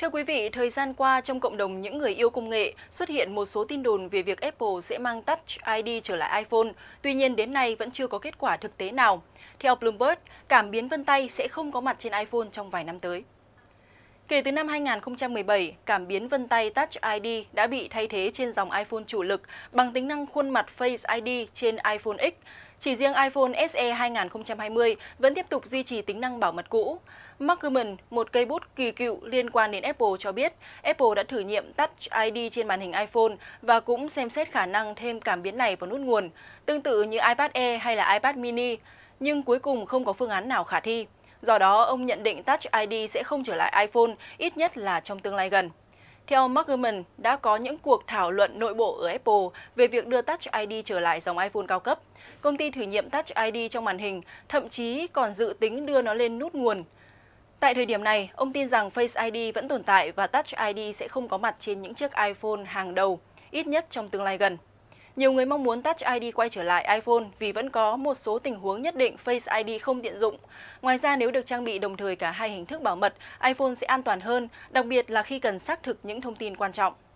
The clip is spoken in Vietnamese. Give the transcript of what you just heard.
Thưa quý vị, thời gian qua trong cộng đồng những người yêu công nghệ xuất hiện một số tin đồn về việc Apple sẽ mang Touch ID trở lại iPhone. Tuy nhiên đến nay vẫn chưa có kết quả thực tế nào. Theo Bloomberg, cảm biến vân tay sẽ không có mặt trên iPhone trong vài năm tới. Kể từ năm 2017, cảm biến vân tay Touch ID đã bị thay thế trên dòng iPhone chủ lực bằng tính năng khuôn mặt Face ID trên iPhone X. Chỉ riêng iPhone SE 2020 vẫn tiếp tục duy trì tính năng bảo mật cũ. Mark Gurman, một cây bút kỳ cựu liên quan đến Apple cho biết, Apple đã thử nghiệm Touch ID trên màn hình iPhone và cũng xem xét khả năng thêm cảm biến này vào nút nguồn, tương tự như iPad Air hay là iPad mini, nhưng cuối cùng không có phương án nào khả thi. Do đó, ông nhận định Touch ID sẽ không trở lại iPhone, ít nhất là trong tương lai gần. Theo Mark Gurman, đã có những cuộc thảo luận nội bộ ở Apple về việc đưa Touch ID trở lại dòng iPhone cao cấp. Công ty thử nghiệm Touch ID trong màn hình, thậm chí còn dự tính đưa nó lên nút nguồn. Tại thời điểm này, ông tin rằng Face ID vẫn tồn tại và Touch ID sẽ không có mặt trên những chiếc iPhone hàng đầu, ít nhất trong tương lai gần. Nhiều người mong muốn Touch ID quay trở lại iPhone vì vẫn có một số tình huống nhất định Face ID không tiện dụng. Ngoài ra nếu được trang bị đồng thời cả hai hình thức bảo mật, iPhone sẽ an toàn hơn, đặc biệt là khi cần xác thực những thông tin quan trọng.